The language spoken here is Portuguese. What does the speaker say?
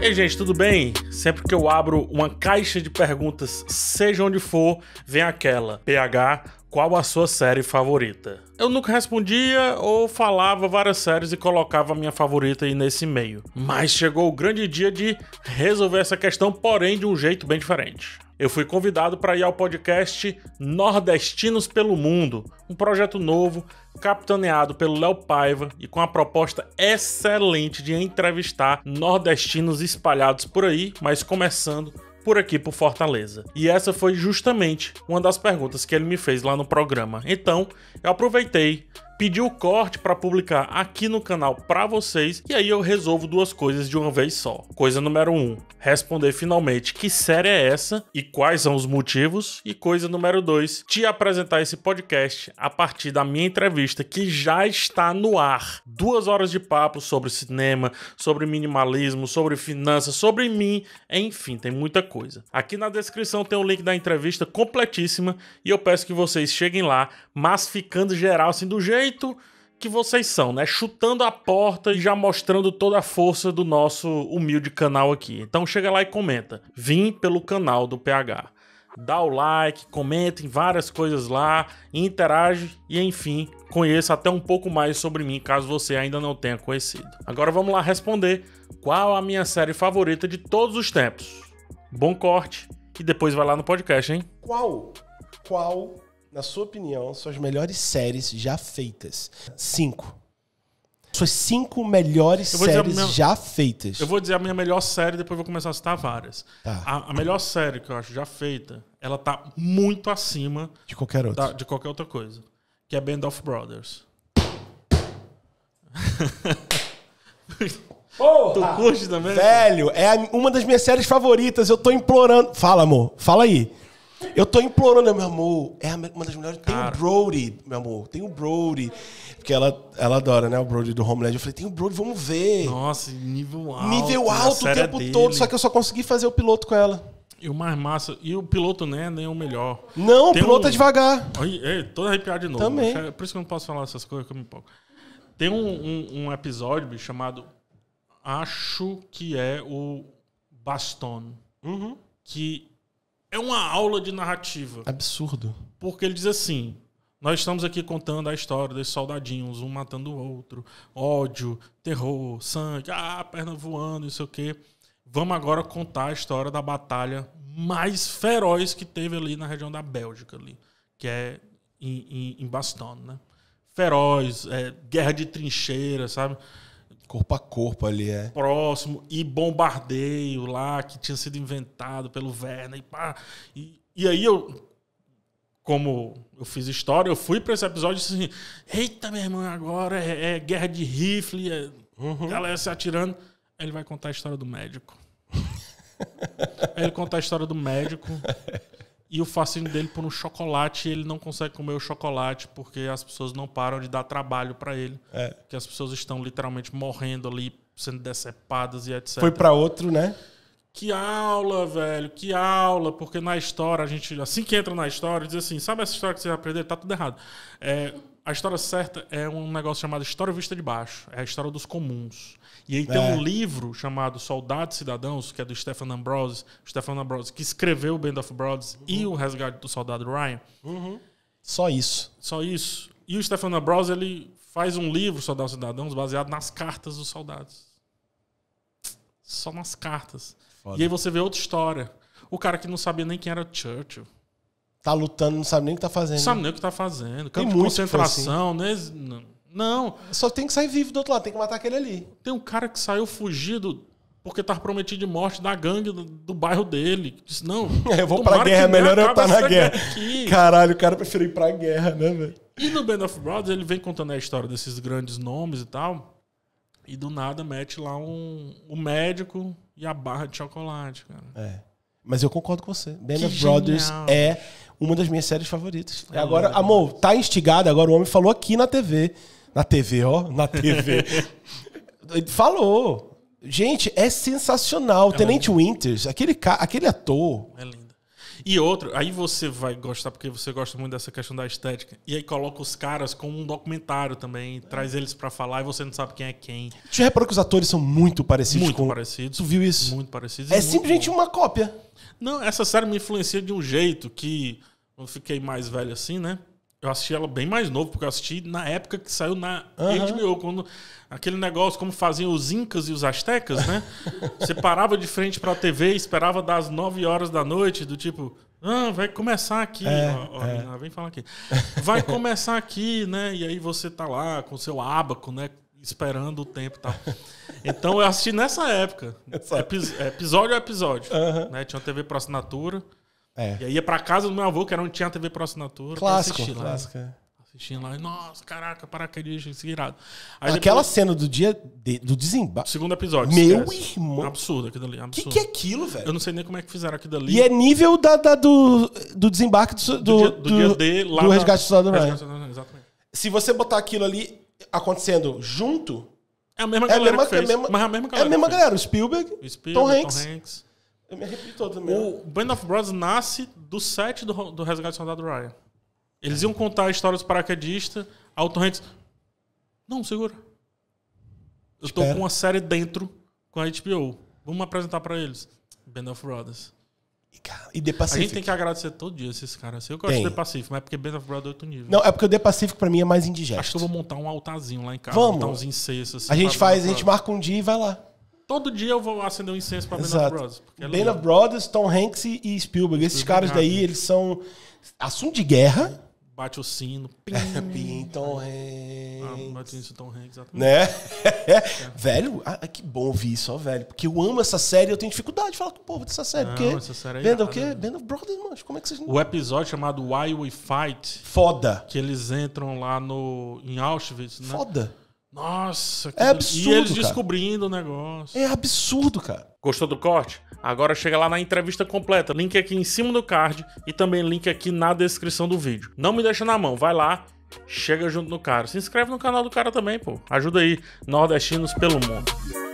Ei, gente, tudo bem? Sempre que eu abro uma caixa de perguntas, seja onde for, vem aquela: PH, qual a sua série favorita? Eu nunca respondia ou falava várias séries e colocava a minha favorita aí nesse meio. Mas chegou o grande dia de resolver essa questão, porém de um jeito bem diferente eu fui convidado para ir ao podcast Nordestinos pelo Mundo, um projeto novo, capitaneado pelo Léo Paiva e com a proposta excelente de entrevistar nordestinos espalhados por aí, mas começando por aqui por Fortaleza. E essa foi justamente uma das perguntas que ele me fez lá no programa. Então, eu aproveitei pediu o corte para publicar aqui no canal para vocês e aí eu resolvo duas coisas de uma vez só. Coisa número 1, um, responder finalmente que série é essa e quais são os motivos e coisa número 2, te apresentar esse podcast a partir da minha entrevista que já está no ar. Duas horas de papo sobre cinema, sobre minimalismo, sobre finanças, sobre mim, enfim, tem muita coisa. Aqui na descrição tem o link da entrevista completíssima e eu peço que vocês cheguem lá, mas ficando geral assim do jeito jeito que vocês são, né? Chutando a porta e já mostrando toda a força do nosso humilde canal aqui. Então chega lá e comenta. Vim pelo canal do PH. Dá o like, comenta em várias coisas lá, interage e enfim, conheça até um pouco mais sobre mim, caso você ainda não tenha conhecido. Agora vamos lá responder qual a minha série favorita de todos os tempos. Bom corte e depois vai lá no podcast, hein? Qual? Qual na sua opinião, suas melhores séries já feitas? Cinco. Suas cinco melhores séries minha... já feitas. Eu vou dizer a minha melhor série, depois vou começar a citar várias. Tá. A, a, melhor série que eu acho já feita, ela tá muito acima de qualquer outra, da, de qualquer outra coisa. Que é Band of Brothers. Porra! Tu curte também? Velho, é uma das minhas séries favoritas. Eu tô implorando. Fala, amor. Fala aí. Eu tô implorando, meu amor. É uma das melhores. Tem o Brody, meu amor. Tem o Brody. Porque ela, ela adora, né? O Brody do Homeland. Eu falei, tem o Brody, vamos ver. Nossa, nível alto. Nível alto o é tempo todo. Só que eu só consegui fazer o piloto com ela. E o mais massa. E o piloto não é nem o melhor. Não, tem o piloto um... é devagar. Ai, ai, tô arrepiado de novo. Também. É por isso que eu não posso falar essas coisas que eu me empolgo. Tem um, um, um episódio bicho, chamado Acho que é o Baston. Uhum. Que é uma aula de narrativa. Absurdo. Porque ele diz assim: nós estamos aqui contando a história dos soldadinhos, um matando o outro, ódio, terror, sangue, ah, perna voando, não sei o quê. Vamos agora contar a história da batalha mais feroz que teve ali na região da Bélgica, ali, que é em, em, em Bastogne, né? Feroz, é, guerra de trincheira, sabe? Corpo a corpo ali, é. Próximo. E bombardeio lá, que tinha sido inventado pelo Werner. E, pá. e, e aí eu, como eu fiz história, eu fui para esse episódio assim: eita, minha irmã, agora é, é guerra de rifle, é uhum. galera se atirando. Aí ele vai contar a história do médico. aí ele conta a história do médico e o fascínio dele por um chocolate, ele não consegue comer o chocolate porque as pessoas não param de dar trabalho para ele. É. Que as pessoas estão literalmente morrendo ali, sendo decepadas e etc. Foi para outro, né? Que aula, velho, que aula, porque na história a gente, assim que entra na história, diz assim: sabe essa história que você vai aprender? Tá tudo errado. É, a história certa é um negócio chamado História Vista de Baixo. É a história dos comuns. E aí é. tem um é. livro chamado Soldados Cidadãos, que é do Stefan Ambrose, Stefan Ambrose, que escreveu o Band of Brothers uhum. e o Resgate do Soldado Ryan. Uhum. Só isso. Só isso. E o Stefan Ambrose, ele faz um livro, Soldados Cidadãos, baseado nas cartas dos soldados. Só nas cartas. Foda. E aí você vê outra história. O cara que não sabia nem quem era Churchill tá lutando, não sabe nem o que tá fazendo. Sabe né? nem o que tá fazendo. Campo de concentração, assim. né? Não. Só tem que sair vivo do outro lado, tem que matar aquele ali. Tem um cara que saiu fugido porque tava prometido de morte da gangue do, do bairro dele. Disse, não. É, eu vou pra guerra, é melhor eu estar tá na guerra. Caralho, o cara preferiu ir pra guerra, né, velho? E no Band of Brothers, ele vem contando a história desses grandes nomes e tal. E do nada mete lá um, um médico e a barra de chocolate, cara. É. Mas eu concordo com você. Band que of Brothers é uma das minhas séries favoritas. Ah, agora, amor, tá instigado, agora o homem falou aqui na TV. Na TV, ó, na TV. Ele falou. Gente, é sensacional. É Tenente Winters, aquele, aquele ator. É lindo. E outro, aí você vai gostar, porque você gosta muito dessa questão da estética. E aí coloca os caras como um documentário também, é. traz eles para falar e você não sabe quem é quem. Você reparou que os atores são muito parecidos? Muito com... parecidos. Tu viu isso? Muito parecidos. É simplesmente bom. uma cópia. Não, essa série me influencia de um jeito que eu fiquei mais velho assim, né? Eu assisti ela bem mais novo, porque eu assisti na época que saiu na uhum. HBO, quando aquele negócio como faziam os incas e os astecas, né? Você parava de frente para a TV, esperava das 9 horas da noite, do tipo, ah, vai começar aqui, é, ó, ó, é. Ah, vem falar aqui. Vai começar aqui, né? E aí você tá lá com seu abaco, né, esperando o tempo e tal. Então eu assisti nessa época, episódio a episódio, uhum. né? Tinha uma TV para assinatura. É. E aí ia pra casa do meu avô, que era onde tinha a TV por assinatura. Clássico, assistir clássico. Lá. É. Assistindo lá, nossa, caraca, paraquedista, isso irado. Aí Aquela depois, cena do dia de, do desembarque. Segundo episódio. Meu esquece. irmão. Absurdo aquilo ali. O que, que é aquilo, velho? Eu não sei nem como é que fizeram aquilo ali. E é nível da, da do, do desembarque do, do, dia, do, do dia D lá. Do resgate do Estado Exatamente. Se você botar aquilo ali acontecendo junto. É a mesma é galera. É a é a mesma, a mesma galera. É a mesma galera. O Spielberg, Spielberg, Tom Hanks. Tom Hanks eu me arrepio todo mesmo. O né? Band of Brothers nasce do set do, do Resgate do Soldado Ryan. Eles iam contar a história dos paraquedistas, autorrentes. Não, segura. Eu Espera. tô com uma série dentro com a HBO. Vamos apresentar para eles. Band of Brothers. E The Pacific. A gente tem que agradecer todo dia esses caras. Eu gosto de The Pacific, mas é porque Band of Brothers é outro nível. Não, é porque o The Pacific pra mim é mais indigesto. Acho que eu vou montar um altarzinho lá em casa. Vamos. Montar uns Assim, a gente faz, a gente marca um dia e vai lá. Todo dia eu vou acender um incenso pra Exato. Band of Brothers. É Band of Brothers, Tom Hanks e, e Spielberg. Esses caras daí, rápido. Né? eles são assunto de guerra. Bate o sino. Pim, pim Tom ah, Hanks. Ah, bate o sino, Tom Hanks, exatamente. Né? é. Velho, ah, ah, que bom ouvir isso, ó, velho. Porque eu amo essa série e eu tenho dificuldade de falar com o povo dessa série. Não, porque essa série é Band, o quê? Né? Band of Brothers, mano. Como é que vocês... O episódio chamado Why We Fight. Foda. Que eles entram lá no, em Auschwitz, né? Foda. Nossa, é que é absurdo. E eles cara. descobrindo o negócio. É absurdo, cara. Gostou do corte? Agora chega lá na entrevista completa. Link aqui em cima do card e também link aqui na descrição do vídeo. Não me deixa na mão, vai lá, chega junto no cara. Se inscreve no canal do cara também, pô. Ajuda aí, nordestinos pelo mundo.